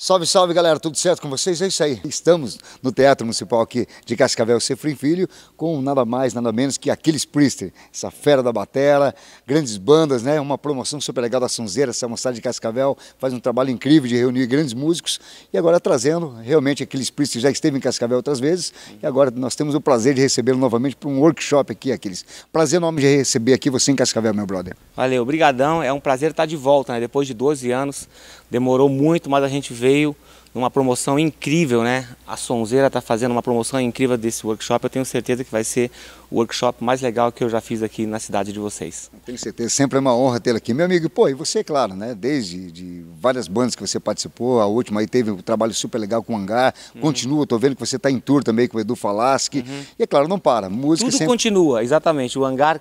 Salve, salve galera, tudo certo com vocês? É isso aí. Estamos no Teatro Municipal aqui de Cascavel Sefrim Filho com nada mais, nada menos que Aquiles Priester, essa fera da batela, grandes bandas, né? Uma promoção super legal da Sonzeira, essa moçada de Cascavel faz um trabalho incrível de reunir grandes músicos e agora trazendo, realmente Aquiles Priester já esteve em Cascavel outras vezes e agora nós temos o prazer de recebê-lo novamente para um workshop aqui, Aquiles. Prazer enorme de receber aqui você em Cascavel, meu brother. Valeu, obrigadão. é um prazer estar de volta, né? Depois de 12 anos, demorou muito, mas a gente veio veio numa promoção incrível, né? A Sonzeira está fazendo uma promoção incrível desse workshop. Eu tenho certeza que vai ser o workshop mais legal que eu já fiz aqui na cidade de vocês. Tenho certeza, sempre é uma honra tê-lo aqui. Meu amigo, pô, e você, claro, né? Desde de várias bandas que você participou, a última aí teve um trabalho super legal com o Hangar, uhum. continua, Estou vendo que você está em tour também com o Edu Falaschi. Uhum. E é claro, não para, música Tudo sempre... continua, exatamente. O Hangar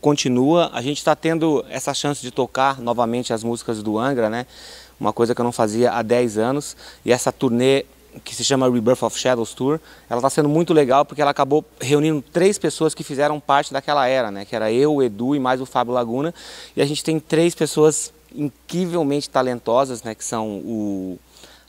continua, a gente está tendo essa chance de tocar novamente as músicas do Angra, né? uma coisa que eu não fazia há 10 anos. E essa turnê que se chama Rebirth of Shadows Tour, ela está sendo muito legal porque ela acabou reunindo três pessoas que fizeram parte daquela era, né? Que era eu, o Edu e mais o Fábio Laguna. E a gente tem três pessoas incrivelmente talentosas, né? Que são o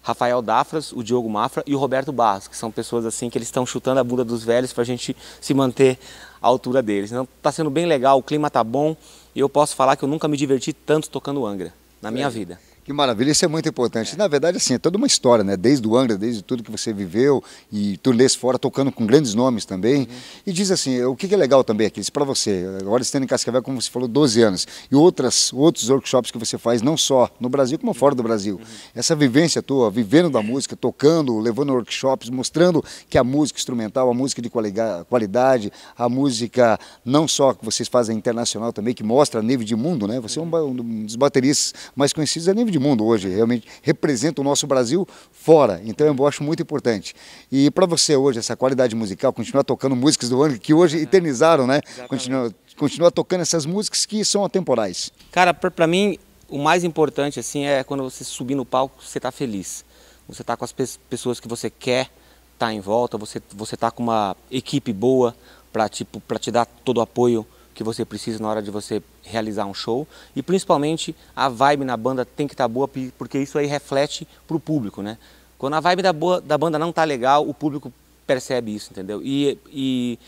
Rafael Dafras, o Diogo Mafra e o Roberto Barros, que são pessoas assim que eles estão chutando a bunda dos velhos para a gente se manter à altura deles. Então está sendo bem legal, o clima tá bom e eu posso falar que eu nunca me diverti tanto tocando Angra na minha é. vida. Que maravilha, isso é muito importante. É. Na verdade, assim, é toda uma história, né? Desde o Angra, desde tudo que você viveu e turnês fora, tocando com grandes nomes também. Uhum. E diz assim, o que é legal também aqui, isso para você, agora estando em Cascavel, como você falou, 12 anos, e outras, outros workshops que você faz, não só no Brasil, como fora do Brasil. Uhum. Essa vivência tua, vivendo da música, tocando, levando workshops, mostrando que a música instrumental, a música de qualidade, a música não só que vocês fazem internacional também, que mostra a nível de mundo, né? Você é um, uhum. um dos bateristas mais conhecidos a nível de mundo hoje, realmente representa o nosso Brasil fora. Então eu acho muito importante. E para você hoje, essa qualidade musical, continuar tocando músicas do ano que hoje é, eternizaram, né? Continua, continua tocando essas músicas que são atemporais. Cara, para mim, o mais importante assim é quando você subir no palco, você está feliz. Você está com as pessoas que você quer estar tá em volta, você você tá com uma equipe boa para tipo para te dar todo o apoio que você precisa na hora de você realizar um show. E principalmente a vibe na banda tem que estar tá boa, porque isso aí reflete para o público, né? Quando a vibe da, boa, da banda não tá legal, o público percebe isso, entendeu? E, e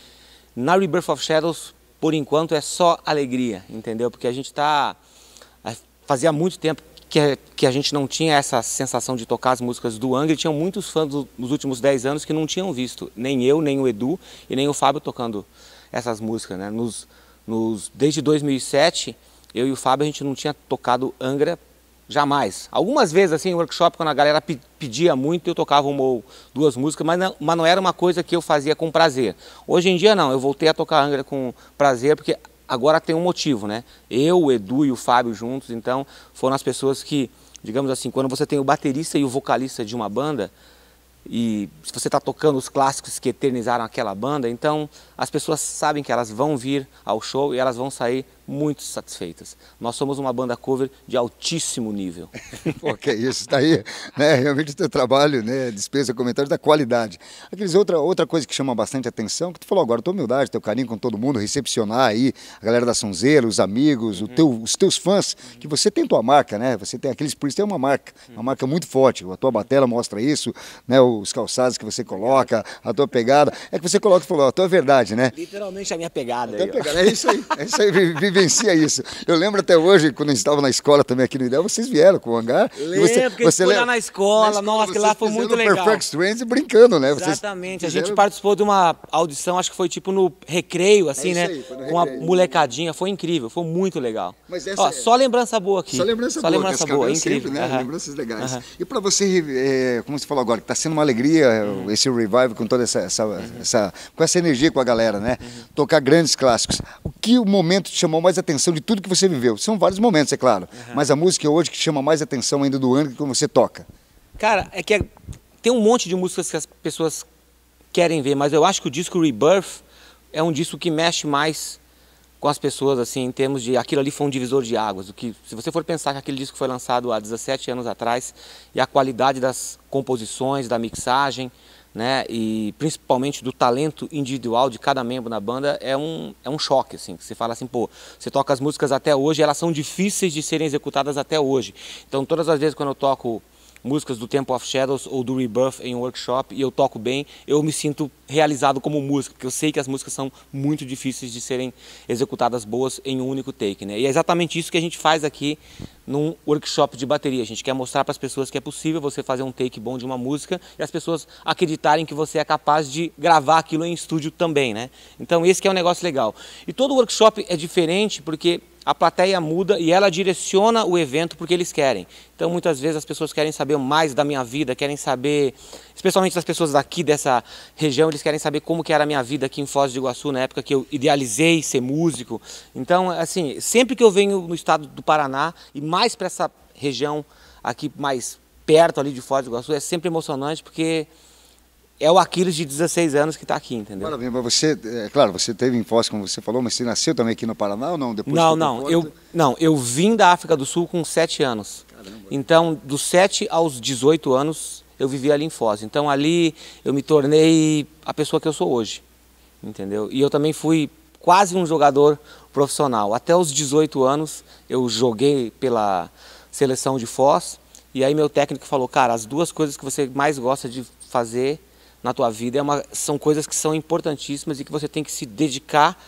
na Rebirth of Shadows, por enquanto, é só alegria, entendeu? Porque a gente está... Fazia muito tempo que a, que a gente não tinha essa sensação de tocar as músicas do Angra. Tinham muitos fãs do, nos últimos 10 anos que não tinham visto, nem eu, nem o Edu e nem o Fábio tocando essas músicas, né? Nos, nos, desde 2007, eu e o Fábio, a gente não tinha tocado Angra jamais. Algumas vezes, assim, em workshop, quando a galera pedia muito, eu tocava uma ou duas músicas, mas não, mas não era uma coisa que eu fazia com prazer. Hoje em dia, não, eu voltei a tocar Angra com prazer, porque agora tem um motivo, né? Eu, o Edu e o Fábio juntos, então, foram as pessoas que, digamos assim, quando você tem o baterista e o vocalista de uma banda, e se você está tocando os clássicos que eternizaram aquela banda, então as pessoas sabem que elas vão vir ao show e elas vão sair muito satisfeitas. Nós somos uma banda cover de altíssimo nível. Pô, que é isso, daí? né? Realmente o teu trabalho, né? Despesa, comentários da qualidade. Aqueles outra, outra coisa que chama bastante atenção, que tu falou agora, tua humildade, teu carinho com todo mundo, recepcionar aí a galera da Sonzeira, os amigos, uhum. teu, os teus fãs, uhum. que você tem tua marca, né? Você tem aqueles, por isso tem uma marca, uhum. uma marca muito forte. A tua batela mostra isso, né? Os calçados que você coloca, a tua pegada. É que você coloca e falou, a tua é verdade, né? Literalmente a minha pegada. A aí, pegada. É isso aí, é isso aí, vive vivencia isso. Eu lembro até hoje, quando a gente estava na escola também aqui no Ideal, vocês vieram com o hangar. Lembro, você, que você foi lá na escola, na escola nossa, que lá foi muito legal. Perfect e brincando, né? Exatamente, fizeram... a gente participou de uma audição, acho que foi tipo no recreio, assim, é né? Aí, Com uma molecadinha, foi incrível, foi muito legal. Mas essa Ó, é... Só lembrança boa aqui. Só lembrança só boa, lembrança boa, é incrível. Sempre, né? Lembranças legais. E para você, é, como você falou agora, que está sendo uma alegria eh, uhum. esse revive com toda essa, essa, uhum. essa, com essa energia com a galera, né? Uhum. Tocar grandes clássicos. O que o momento te chamou mais atenção de tudo que você viveu? São vários momentos, é claro. Uhum. Mas a música hoje que chama mais atenção ainda do ano é que você toca. Cara, é que é... tem um monte de músicas que as pessoas querem ver, mas eu acho que o disco Rebirth é um disco que mexe mais com as pessoas, assim, em termos de aquilo ali foi um divisor de águas. O que, se você for pensar que aquele disco foi lançado há 17 anos atrás e a qualidade das composições, da mixagem, né, e principalmente do talento individual de cada membro na banda, é um, é um choque, assim, que você fala assim, pô, você toca as músicas até hoje, elas são difíceis de serem executadas até hoje. Então, todas as vezes quando eu toco músicas do Temple of Shadows ou do Rebirth em um workshop e eu toco bem, eu me sinto realizado como músico, porque eu sei que as músicas são muito difíceis de serem executadas boas em um único take. Né? E é exatamente isso que a gente faz aqui num workshop de bateria. A gente quer mostrar para as pessoas que é possível você fazer um take bom de uma música e as pessoas acreditarem que você é capaz de gravar aquilo em estúdio também. Né? Então esse é um negócio legal. E todo workshop é diferente porque a plateia muda e ela direciona o evento porque eles querem. Então, muitas vezes as pessoas querem saber mais da minha vida, querem saber, especialmente as pessoas daqui dessa região, eles querem saber como que era a minha vida aqui em Foz do Iguaçu na época que eu idealizei ser músico. Então, assim, sempre que eu venho no estado do Paraná e mais para essa região aqui mais perto ali de Foz do Iguaçu, é sempre emocionante porque é o Aquiles de 16 anos que está aqui, entendeu? Maravilha, mas você, é claro, você teve em Foz, como você falou, mas você nasceu também aqui no Paraná ou não? Depois não, não, eu, não, eu vim da África do Sul com 7 anos. Caramba. Então, dos 7 aos 18 anos, eu vivi ali em Foz. Então, ali eu me tornei a pessoa que eu sou hoje, entendeu? E eu também fui quase um jogador profissional. Até os 18 anos, eu joguei pela seleção de Foz. E aí meu técnico falou, cara, as duas coisas que você mais gosta de fazer na tua vida é uma, são coisas que são importantíssimas e que você tem que se dedicar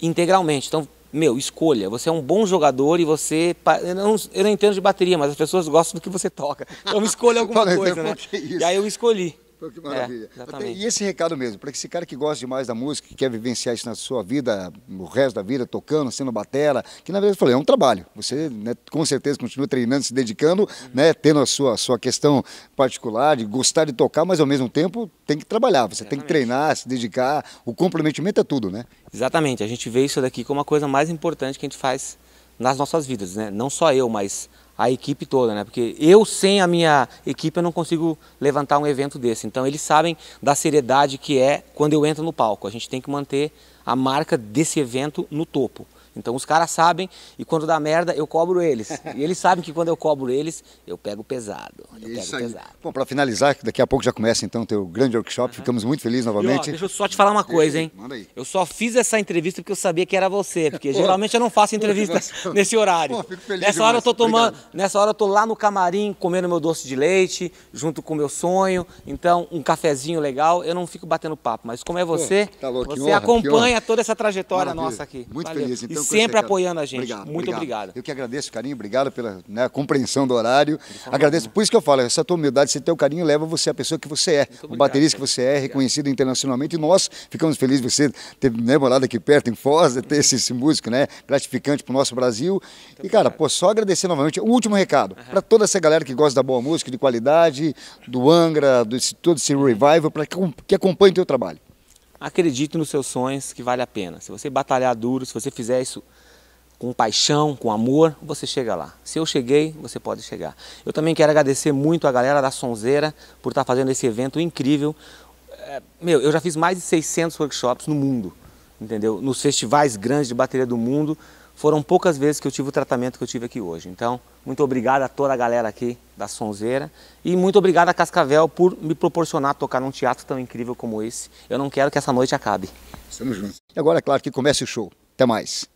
integralmente. Então, meu, escolha. Você é um bom jogador e você. Eu não, eu não entendo de bateria, mas as pessoas gostam do que você toca. Então escolha alguma coisa, né? E aí eu escolhi que é, maravilha. É, e esse recado mesmo, para esse cara que gosta demais da música, que quer vivenciar isso na sua vida, no resto da vida, tocando, sendo batera, que na verdade eu falei, é um trabalho. Você né, com certeza continua treinando, se dedicando, uhum. né, tendo a sua, sua questão particular de gostar de tocar, mas ao mesmo tempo tem que trabalhar, você Exatamente. tem que treinar, se dedicar. O comprometimento é tudo, né? Exatamente. A gente vê isso daqui como a coisa mais importante que a gente faz nas nossas vidas, né? Não só eu, mas a equipe toda, né? Porque eu sem a minha equipe eu não consigo levantar um evento desse. Então eles sabem da seriedade que é quando eu entro no palco. A gente tem que manter a marca desse evento no topo. Então os caras sabem e quando dá merda eu cobro eles. e eles sabem que quando eu cobro eles, eu pego pesado. Eu Isso pego aí. pesado. Bom, para finalizar, daqui a pouco já começa então o teu grande workshop. Uhum. Ficamos muito felizes novamente. E, ó, deixa eu só te falar uma coisa, hein? Manda aí. Eu só fiz essa entrevista porque eu sabia que era você, porque Pô, geralmente eu não faço entrevista nesse horário. Pô, fico feliz nessa hora eu tô tomando, nessa hora eu tô lá no camarim comendo meu doce de leite, junto com o meu sonho. Então, um cafezinho legal, eu não fico batendo papo, mas como é você, Pô, tá louco, você honra, acompanha toda essa trajetória Maravilha. nossa aqui. Muito Valeu. feliz então. E sempre apoiando a gente. Obrigado, Muito obrigado. obrigado. Eu que agradeço o carinho, obrigado pela né, compreensão do horário. Agradeço, por isso que eu falo, essa tua humildade, esse teu carinho leva você à pessoa que você é, Muito o obrigado, baterista cara. que você é, reconhecido internacionalmente. E nós ficamos felizes de você ter né, morado aqui perto, em Foz, ter esse, uhum. esse músico, né? Gratificante para o nosso Brasil. Muito e, cara, pô, só agradecer novamente. O último recado, uhum. para toda essa galera que gosta da boa música, de qualidade, do Angra, do, todo esse uhum. revival, para que, que acompanhe o teu trabalho acredite nos seus sonhos que vale a pena. Se você batalhar duro, se você fizer isso com paixão, com amor, você chega lá. Se eu cheguei, você pode chegar. Eu também quero agradecer muito a galera da Sonzeira por estar tá fazendo esse evento incrível. É, meu, eu já fiz mais de 600 workshops no mundo, entendeu? Nos festivais grandes de bateria do mundo foram poucas vezes que eu tive o tratamento que eu tive aqui hoje. Então, muito obrigado a toda a galera aqui da Sonzeira e muito obrigado a Cascavel por me proporcionar tocar num teatro tão incrível como esse. Eu não quero que essa noite acabe. Estamos juntos. E agora, é claro que começa o show. Até mais.